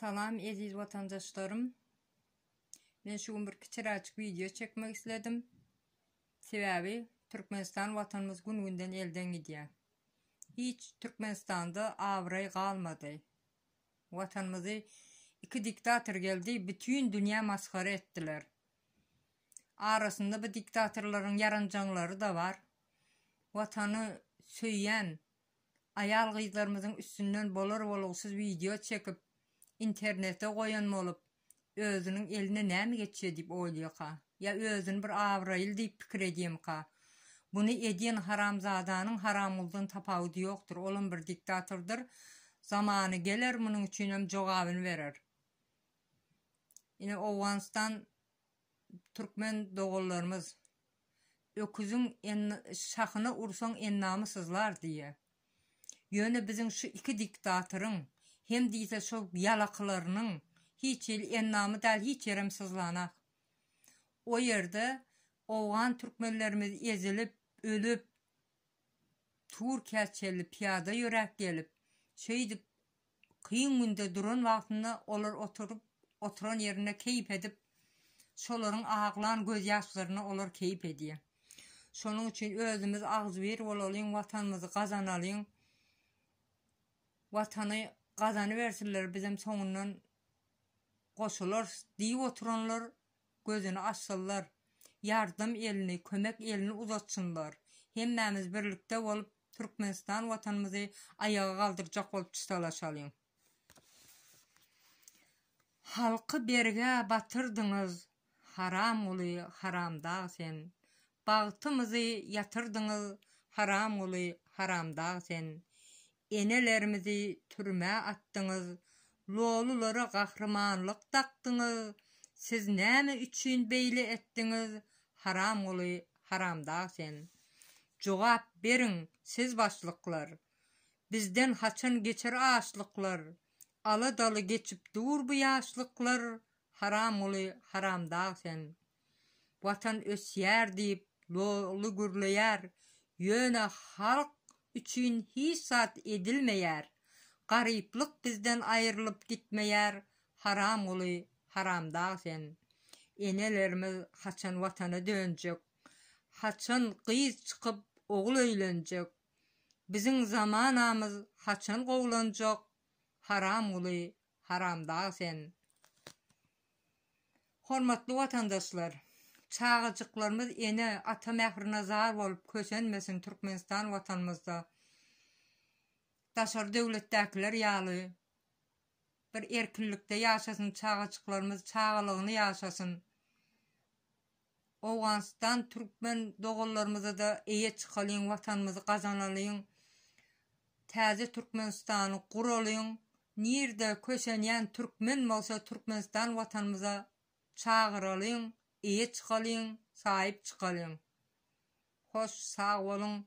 Salam eziz vatandaşlarım. Men şu bir kiçir açık video çekmek istedim. Sebebi Türkmenistan vatanımız gün günden elden gidiyor. Hiç Türkmenistan'da avray kalmadı. Vatanımızı iki diktator geldi, bütün dünya maskara ettiler. Arasında bu diktatorların yarancanları da var. Vatanı söyyen, ayal kızlarımızın üstünden bolor bolor video çekip интернетте қойын болып, өзінің еліне нәмі кетші деп ойлай қа. Я өзін бір авраил деп пікір едем қа. Бұны еден харамзаданың харамылдың тапауды еқтір. Олым бір диктатордыр. Заманы келер мұның үшін өм жоғабын берер. Ине Оғанстан түркмен доғыларымыз. Өкізің шақыны ұрсаң ен намысызлар Йөні біздің шы екі диктатырың hem diýse şol ýalaqlarynyň hiç el ennamy däl hiç ýerim sızlana. O ýerde owgan türkmenlerimiz ezilip ölüp tur kelçeli piýada ýörek gelip şeýdip kyn günde duran wagtyny olar oturup oturan ýerine keýip edip şolaryň ağlan göz ýaşlaryny olar keýip edýär. Şonuň üçin özümiz agz berip olalyň, watanymyzy gazanalyň. Watany gazany bersinler bizim soňundan goşulur diýip oturanlar gözünü açsalar yardım elini kömek elini uzatsınlar hemmemiz birlikde bolup Türkmenistan vatanymyzy ayağa galdyrjak bolup çytalaşalyň halkı berge batırdınız haram uly haramda sen bağtımızı yatırdınız haram uly haramda sen енелерімізді түрме аттыңыз лолулары қахрыманлық тақтыңыз сіз нәні үшін бейлі әттіңіз харам олы харамда сен жоғап берің сіз башлықлар бізден хачын кечір ашлықлар алы далы кечіп дуыр бұй ашлықлар харам олы харамда сен ватан өсиәр дейіп лолы гүрлеяр йөні халық üçün hiç saat edilmeyer. Qariplik bizden ayrılıp gitmeyer. Haram olu, haram sen. Enelerimiz haçan vatana döncük. Haçan qiz çıkıp oğul öylöncük. Bizim zamanamız haçan qoğlancok. Haram olu, haram sen. Hormatlı vatandaşlar. çağırcıklarımız ene ata mährine nazar bolup köçenmesin Türkmenistan vatanımızda. Daşar döwletdäkiler ýaly bir erkinlikte yaşasın çağaçyklarymyz çağılığını yaşasın. Owanstan türkmen dogullarymyza da eýe çykalyň, vatanımızı gazanalyň. Täze Türkmenistanı guralyň. Nirde köşenýän türkmen bolsa Türkmenistan vatanımıza çağıralyň. iyi chiqaling sahib chiqaling xo'sh sog' bo'ling